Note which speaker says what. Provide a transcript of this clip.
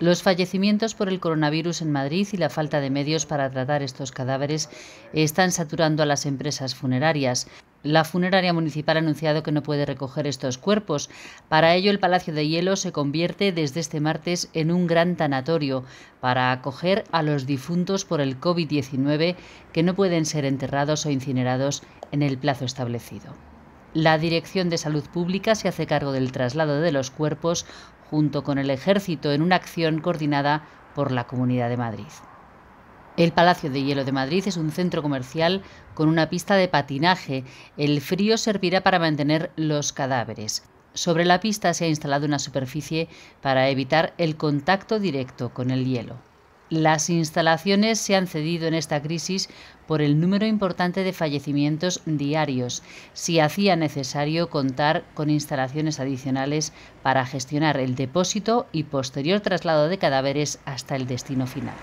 Speaker 1: Los fallecimientos por el coronavirus en Madrid y la falta de medios para tratar estos cadáveres están saturando a las empresas funerarias. La funeraria municipal ha anunciado que no puede recoger estos cuerpos. Para ello, el Palacio de Hielo se convierte desde este martes en un gran tanatorio para acoger a los difuntos por el COVID-19 que no pueden ser enterrados o incinerados en el plazo establecido. La Dirección de Salud Pública se hace cargo del traslado de los cuerpos junto con el ejército en una acción coordinada por la Comunidad de Madrid. El Palacio de Hielo de Madrid es un centro comercial con una pista de patinaje. El frío servirá para mantener los cadáveres. Sobre la pista se ha instalado una superficie para evitar el contacto directo con el hielo. Las instalaciones se han cedido en esta crisis por el número importante de fallecimientos diarios. Si hacía necesario contar con instalaciones adicionales para gestionar el depósito y posterior traslado de cadáveres hasta el destino final.